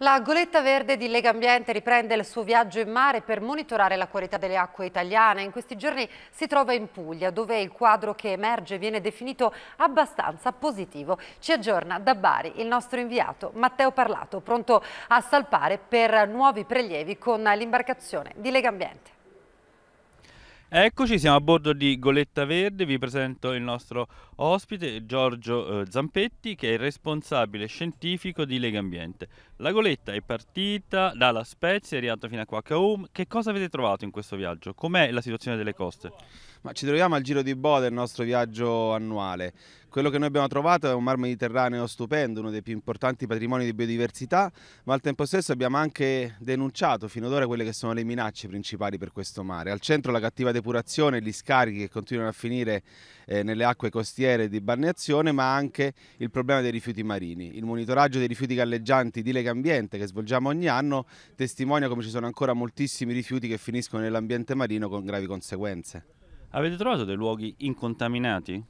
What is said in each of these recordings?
La goletta verde di Lega Ambiente riprende il suo viaggio in mare per monitorare la qualità delle acque italiane. In questi giorni si trova in Puglia, dove il quadro che emerge viene definito abbastanza positivo. Ci aggiorna da Bari il nostro inviato Matteo Parlato, pronto a salpare per nuovi prelievi con l'imbarcazione di Lega Ambiente. Eccoci, siamo a bordo di Goletta Verde, vi presento il nostro ospite Giorgio eh, Zampetti che è il responsabile scientifico di Lega Ambiente. La Goletta è partita dalla Spezia, è arrivata fino a Quacaum, che cosa avete trovato in questo viaggio? Com'è la situazione delle coste? Ma ci troviamo al Giro di boa del nostro viaggio annuale. Quello che noi abbiamo trovato è un mar Mediterraneo stupendo, uno dei più importanti patrimoni di biodiversità, ma al tempo stesso abbiamo anche denunciato fino ad ora quelle che sono le minacce principali per questo mare. Al centro la cattiva depurazione, gli scarichi che continuano a finire eh, nelle acque costiere di balneazione, ma anche il problema dei rifiuti marini. Il monitoraggio dei rifiuti galleggianti di Lega Ambiente che svolgiamo ogni anno testimonia come ci sono ancora moltissimi rifiuti che finiscono nell'ambiente marino con gravi conseguenze. Avete trovato dei luoghi incontaminati?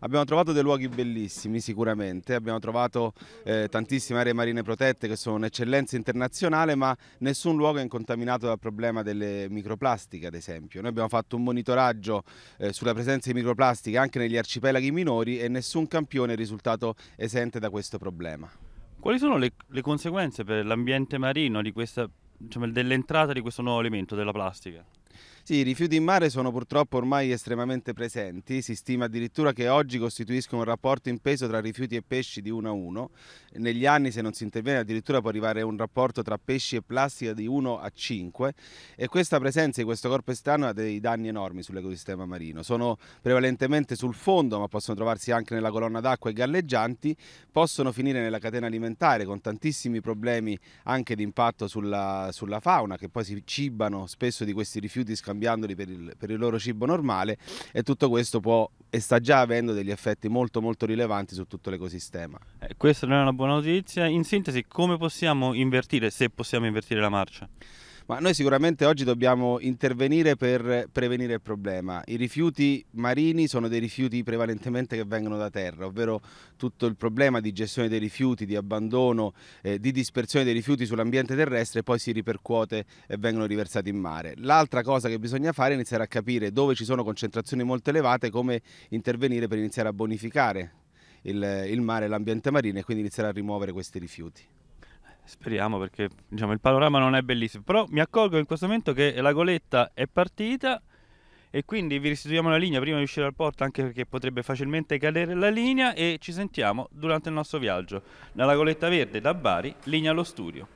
Abbiamo trovato dei luoghi bellissimi sicuramente, abbiamo trovato eh, tantissime aree marine protette che sono un'eccellenza internazionale ma nessun luogo è incontaminato dal problema delle microplastiche ad esempio. Noi abbiamo fatto un monitoraggio eh, sulla presenza di microplastiche anche negli arcipelaghi minori e nessun campione è risultato esente da questo problema. Quali sono le, le conseguenze per l'ambiente marino dell'entrata di questo nuovo elemento della plastica? Sì, i rifiuti in mare sono purtroppo ormai estremamente presenti, si stima addirittura che oggi costituiscono un rapporto in peso tra rifiuti e pesci di 1 a 1, negli anni se non si interviene addirittura può arrivare un rapporto tra pesci e plastica di 1 a 5 e questa presenza di questo corpo estraneo ha dei danni enormi sull'ecosistema marino, sono prevalentemente sul fondo ma possono trovarsi anche nella colonna d'acqua e galleggianti, possono finire nella catena alimentare con tantissimi problemi anche di impatto sulla, sulla fauna che poi si cibano spesso di questi rifiuti rifiuti scambiandoli per il, per il loro cibo normale e tutto questo può e sta già avendo degli effetti molto molto rilevanti su tutto l'ecosistema. Eh, questa non è una buona notizia, in sintesi come possiamo invertire, se possiamo invertire la marcia? Ma noi sicuramente oggi dobbiamo intervenire per prevenire il problema. I rifiuti marini sono dei rifiuti prevalentemente che vengono da terra, ovvero tutto il problema di gestione dei rifiuti, di abbandono, eh, di dispersione dei rifiuti sull'ambiente terrestre poi si ripercuote e vengono riversati in mare. L'altra cosa che bisogna fare è iniziare a capire dove ci sono concentrazioni molto elevate, come intervenire per iniziare a bonificare il, il mare e l'ambiente marino e quindi iniziare a rimuovere questi rifiuti. Speriamo perché diciamo, il panorama non è bellissimo, però mi accorgo in questo momento che la goletta è partita e quindi vi restituiamo la linea prima di uscire dal porto anche perché potrebbe facilmente cadere la linea e ci sentiamo durante il nostro viaggio. Dalla goletta verde da Bari, linea allo studio.